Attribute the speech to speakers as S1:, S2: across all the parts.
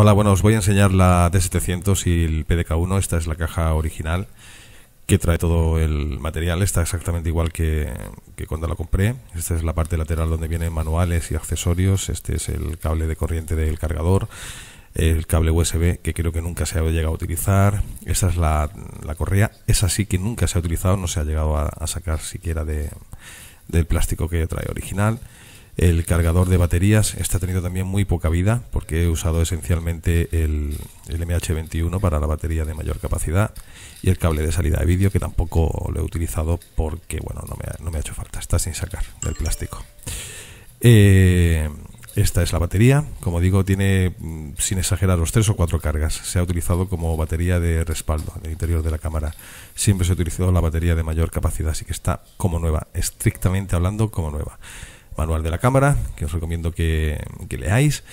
S1: Hola, bueno, os voy a enseñar la D700 y el PDK1. Esta es la caja original que trae todo el material. Está exactamente igual que, cuando la compré. Esta es la parte lateral donde vienen manuales y accesorios. Este es el cable de corriente del cargador. El cable USB que creo que nunca se ha llegado a utilizar. Esta es la, correa. Esa sí que nunca se ha utilizado. No se ha llegado a, sacar siquiera del plástico que trae original. El cargador de baterías está teniendo también muy poca vida porque he usado esencialmente el, MH21 para la batería de mayor capacidad y el cable de salida de vídeo que tampoco lo he utilizado porque bueno no me ha, hecho falta, está sin sacar del plástico. Eh, esta es la batería. Como digo, tiene, mm, sin exagerar los tres o cuatro cargas. Se ha utilizado como batería de respaldo en el interior de la cámara. Siempre se ha utilizado la batería de mayor capacidad, así que está como nueva, estrictamente hablando, como nueva manual de la cámara, que os recomiendo que, leáis.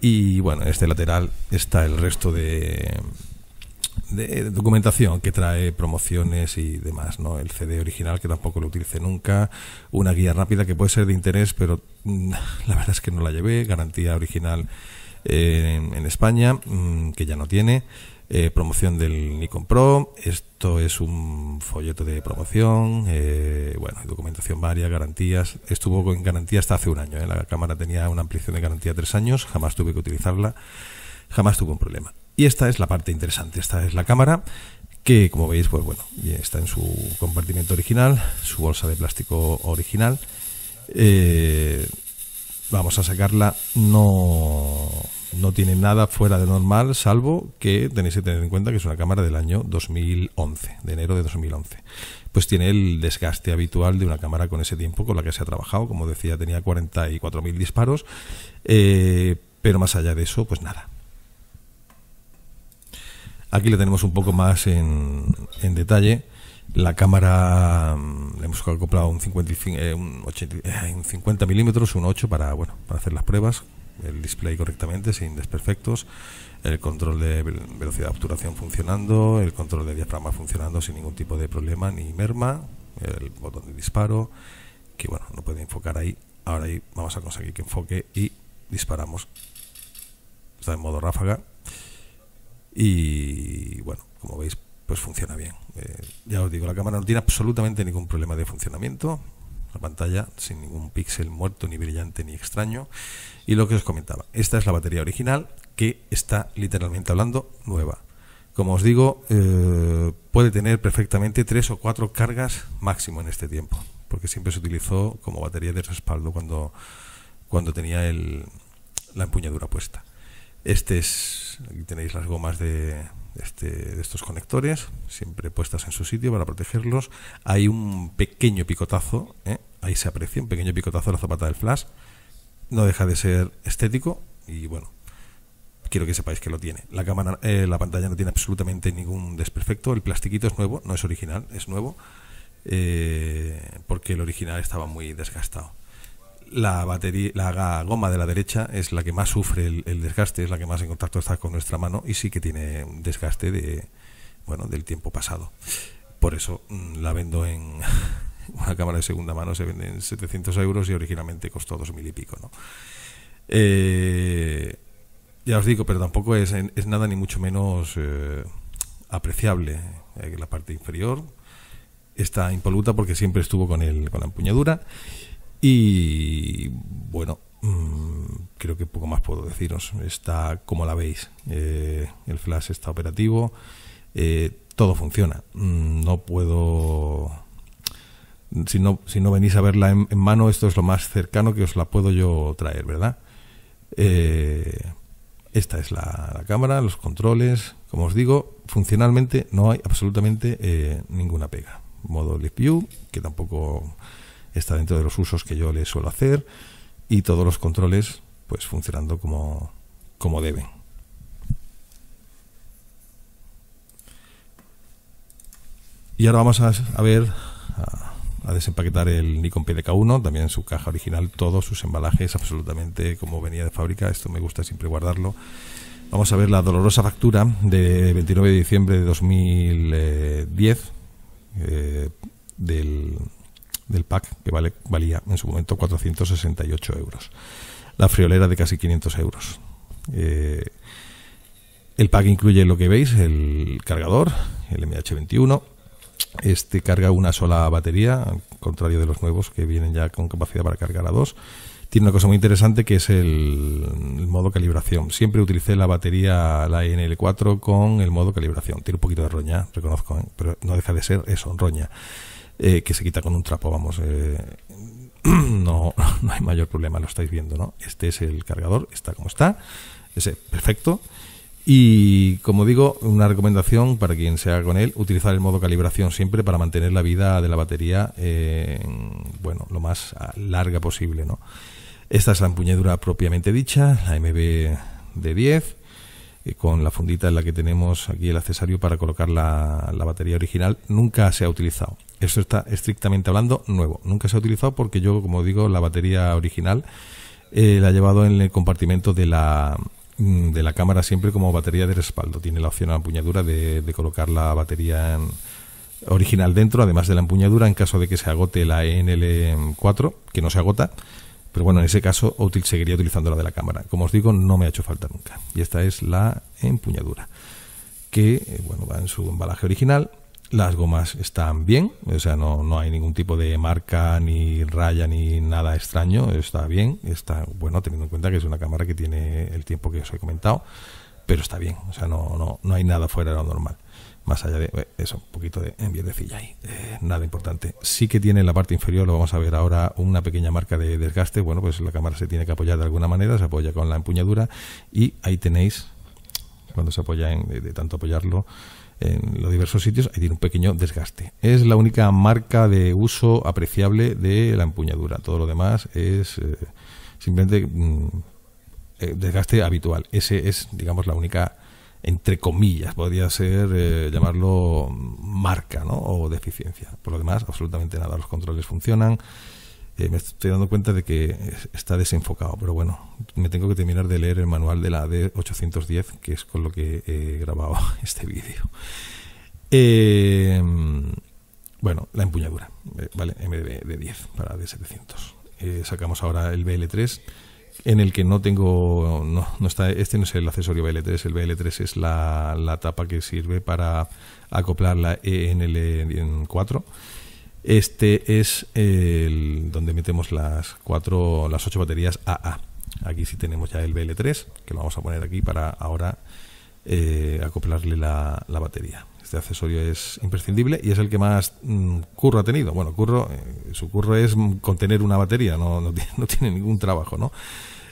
S1: Y bueno, en este lateral está el resto de, documentación que trae promociones y demás, ¿no? El CD original que tampoco lo utilice nunca, una guía rápida que puede ser de interés, pero mm, la verdad es que no la llevé, garantía original eh, en, España, mm, que ya no tiene, eh, promoción del Nikon Pro, esto es un folleto de promoción, eh, bueno, documentación varia, garantías, estuvo en garantía hasta hace un año, ¿eh? la cámara tenía una ampliación de garantía de tres años, jamás tuve que utilizarla, jamás tuve un problema. Y esta es la parte interesante, esta es la cámara que como veis, pues bueno, está en su compartimento original, su bolsa de plástico original. vamos a sacarla, no no tiene nada fuera de normal, salvo que tenéis que tener en cuenta que es una cámara del año 2011, de enero de 2011. Pues tiene el desgaste habitual de una cámara con ese tiempo con la que se ha trabajado. Como decía, tenía 44.000 disparos, eh, pero más allá de eso, pues nada. Aquí le tenemos un poco más en, detalle. La cámara mm, le hemos comprado un 50 eh, eh, milímetros, un 8 para bueno para hacer las pruebas el display correctamente, sin desperfectos, el control de velocidad de obturación funcionando, el control de diafragma funcionando sin ningún tipo de problema ni merma, el botón de disparo, que bueno, no puede enfocar ahí. Ahora ahí vamos a conseguir que enfoque y disparamos. Está en modo ráfaga. Y bueno, como veis, pues funciona bien. Eh, ya os digo, la cámara no tiene absolutamente ningún problema de funcionamiento pantalla sin ningún píxel muerto, ni brillante, ni extraño. Y lo que os comentaba, esta es la batería original que está literalmente hablando nueva. Como os digo, eh, puede tener perfectamente tres o cuatro cargas máximo en este tiempo, porque siempre se utilizó como batería de respaldo cuando, cuando tenía el, la empuñadura puesta. Este es, aquí tenéis las gomas de, este, de estos conectores, siempre puestas en su sitio para protegerlos. Hay un pequeño picotazo, ¿eh? ahí se aprecia un pequeño picotazo de la zapata del flash. No deja de ser estético y bueno, quiero que sepáis que lo tiene. La, cámara, eh, la pantalla no tiene absolutamente ningún desperfecto, el plastiquito es nuevo, no es original, es nuevo, eh, porque el original estaba muy desgastado la, batería, la goma de la derecha es la que más sufre el, desgaste, es la que más en contacto está con nuestra mano y sí que tiene un desgaste de, bueno, del tiempo pasado. Por eso mm, la vendo en una cámara de segunda mano, se vende en 700 euros y originalmente costó 2.000 y pico. Eh, ya os digo, pero tampoco es, nada ni mucho menos eh, apreciable eh, la parte inferior. Está impoluta porque siempre estuvo con, el, con la empuñadura. Y bueno, mm, creo que poco más puedo deciros. Está como la veis. Eh, el flash está operativo. Eh, todo funciona. Mm, no puedo... Si no, venís a verla en, mano, esto es lo más cercano que os la puedo yo traer, ¿verdad? Eh, esta es la, cámara, los controles. Como os digo, funcionalmente no hay absolutamente ninguna pega. Modo Live View, que tampoco está dentro de los usos que yo le suelo hacer y todos los controles pues funcionando como, deben. Y ahora vamos a, ver, a, desempaquetar el Nikon PDK1, también en su caja original, todos sus embalajes absolutamente como venía de fábrica, esto me gusta siempre guardarlo. Vamos a ver la dolorosa factura de 29 de diciembre de 2010 eh, eh, del, del pack, que vale, valía en su momento 468 euros. La friolera de casi 500 euros. Eh, el pack incluye lo que veis, el cargador, el MH21. Este carga una sola batería, al contrario de los nuevos que vienen ya con capacidad para cargar a dos. Tiene una cosa muy interesante que es el, modo calibración. Siempre utilicé la batería, la NL4, con el modo calibración. Tiene un poquito de roña, reconozco, ¿eh? pero no deja de ser eso, roña. Eh, que se quita con un trapo, vamos. Eh, no, no hay mayor problema, lo estáis viendo, ¿no? Este es el cargador, está como está, ese perfecto. Y como digo, una recomendación para quien se haga con él, utilizar el modo calibración siempre para mantener la vida de la batería eh, bueno, lo más larga posible. ¿no? Esta es la empuñadura propiamente dicha, la MB de 10. Eh, con la fundita en la que tenemos aquí el accesorio para colocar la, batería original, nunca se ha utilizado. Eso está estrictamente hablando nuevo. Nunca se ha utilizado porque yo, como digo, la batería original eh, la he llevado en el compartimento de la, mm, de la cámara siempre como batería de respaldo. Tiene la opción a la empuñadura de, colocar la batería original dentro, además de la empuñadura en caso de que se agote la NL4, que no se agota, pero bueno, en ese caso útil seguiría utilizando la de la cámara. Como os digo, no me ha hecho falta nunca. Y esta es la empuñadura, que eh, bueno, va en su embalaje original. Las gomas están bien, o sea, no, no hay ningún tipo de marca, ni raya, ni nada extraño. Está bien, está bueno, teniendo en cuenta que es una cámara que tiene el tiempo que os he comentado, pero está bien, o sea, no, no, no hay nada fuera de lo normal más allá de eh, eso, un poquito de enviedecilla ahí, eh, nada importante. Sí que tiene en la parte inferior, lo vamos a ver ahora, una pequeña marca de desgaste, bueno, pues la cámara se tiene que apoyar de alguna manera, se apoya con la empuñadura y ahí tenéis, cuando se apoya en, de, tanto apoyarlo, en los diversos sitios, ahí tiene un pequeño desgaste. Es la única marca de uso apreciable de la empuñadura, todo lo demás es eh, simplemente mm, desgaste habitual, ese es, digamos, la única entre comillas, podría ser eh, llamarlo marca ¿no? o deficiencia. Por lo demás, absolutamente nada. Los controles funcionan. Eh, me estoy dando cuenta de que está desenfocado, pero bueno, me tengo que terminar de leer el manual de la D810, que es con lo que he grabado este vídeo. Em, bueno, la empuñadura, eh, ¿vale? MDB de 10 para D700. sacamos ahora el BL3 en el que no tengo, no, está, este no es el accesorio BL3, el BL3 es la, la tapa que sirve para acoplar la ENL4. Este es el donde metemos las cuatro, las ocho baterías AA. Aquí sí tenemos ya el BL3, que lo vamos a poner aquí para ahora eh, acoplarle la, la batería. Este accesorio es imprescindible y es el que más mm, curro ha tenido. Bueno, curro, eh, su curro es contener una batería, no, tiene, ningún trabajo, ¿no?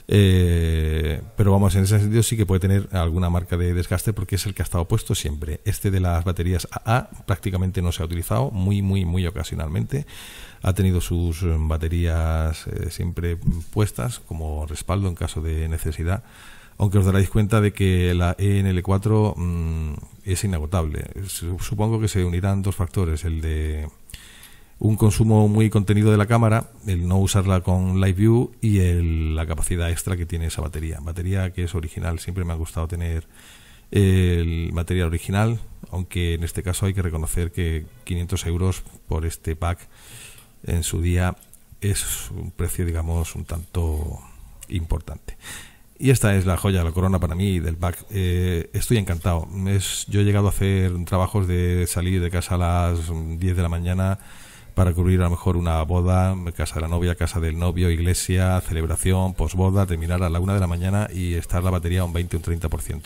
S1: Eh, pero vamos, en ese sentido sí que puede tener alguna marca de desgaste porque es el que ha estado puesto siempre. Este de las baterías AA prácticamente no se ha utilizado, muy, muy, muy ocasionalmente. Ha tenido sus eh, baterías siempre puestas como respaldo en caso de necesidad. Aunque os daréis cuenta de que la ENL4 es inagotable. Supongo que se unirán dos factores, el de un consumo muy contenido de la cámara, el no usarla con Live View y la capacidad extra que tiene esa batería. Batería que es original, siempre me ha gustado tener el material original, aunque en este caso hay que reconocer que 500 euros por este pack en su día es un precio, digamos, un tanto importante. Y esta es la joya, la corona para mí del pack, eh, estoy encantado. yo he llegado a hacer trabajos de salir de casa a las 10 de la mañana para cubrir a lo mejor una boda, casa de la novia, casa del novio, iglesia, celebración, posboda, terminar a la una de la mañana y estar la batería un 20 o un 30%.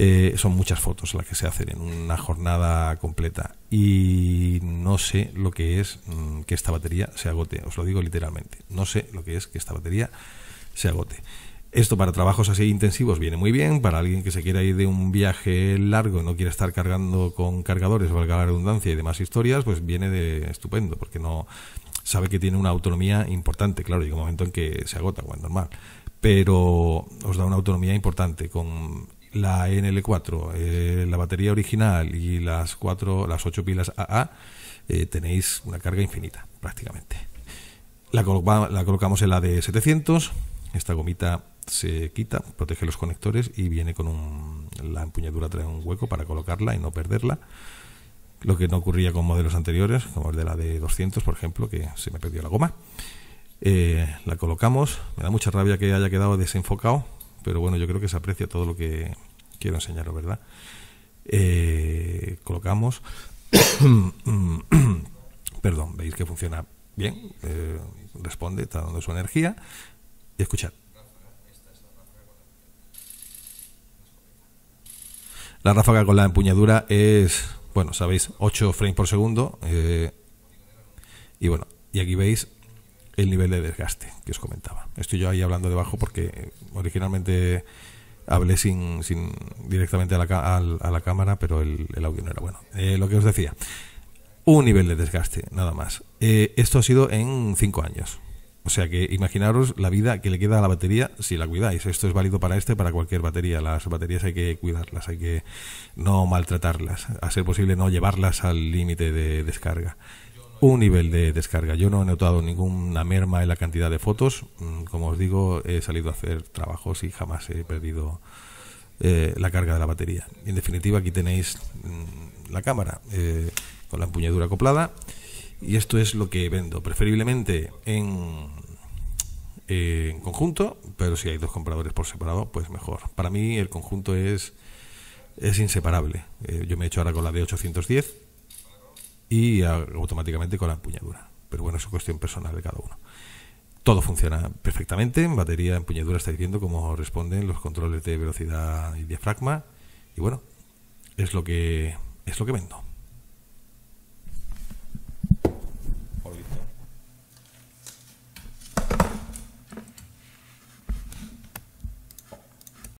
S1: Eh, son muchas fotos las que se hacen en una jornada completa y no sé lo que es mm, que esta batería se agote, os lo digo literalmente, no sé lo que es que esta batería se agote. Esto para trabajos así intensivos viene muy bien, para alguien que se quiera ir de un viaje largo, no quiere estar cargando con cargadores, valga la redundancia y demás historias, pues viene de estupendo, porque no sabe que tiene una autonomía importante, claro, llega un momento en que se agota, bueno, normal, pero os da una autonomía importante con la NL4, eh, la batería original y las cuatro, las ocho pilas AA, eh, tenéis una carga infinita, prácticamente. La, la colocamos en la de 700, esta gomita se quita, protege los conectores y viene con un, la empuñadura trae un hueco para colocarla y no perderla. Lo que no ocurría con modelos anteriores, como el de la de 200, por ejemplo, que se me perdió la goma. Eh, la colocamos, me da mucha rabia que haya quedado desenfocado, pero bueno, yo creo que se aprecia todo lo que quiero enseñaros, ¿verdad? Eh, colocamos, perdón, veis que funciona bien, eh, responde, está dando su energía, y escuchad. La ráfaga con la empuñadura es, bueno, sabéis, 8 frames por segundo. Eh, y bueno, y aquí veis el nivel de desgaste que os comentaba. Estoy yo ahí hablando debajo porque eh, originalmente hablé sin, sin directamente a la, la, cámara, pero el, audio no era bueno. Eh, lo que os decía, un nivel de desgaste, nada más. esto ha sido en 5 años. O sea que imaginaros la vida que le queda a la batería si la cuidáis. Esto es válido para este, para cualquier batería. Las baterías hay que cuidarlas, hay que no maltratarlas. A ser posible, no llevarlas al límite de descarga un nivel de descarga. Yo no he notado ninguna merma en la cantidad de fotos. Mm, como os digo, he salido a hacer trabajos y jamás he perdido eh, la carga de la batería. En definitiva, aquí tenéis mm, la cámara eh, con la empuñadura acoplada. Y esto es lo que vendo, preferiblemente eh, en, conjunto, pero si hay dos compradores por separado, pues mejor. Para mí el conjunto es, es inseparable. Eh, yo me he hecho ahora con la de 810 y automáticamente con la empuñadura. Pero bueno, es cuestión personal de cada uno. Todo funciona perfectamente. En batería, empuñadura, estáis viendo cómo responden los controles de velocidad y diafragma. Y bueno, es lo que, es lo que vendo.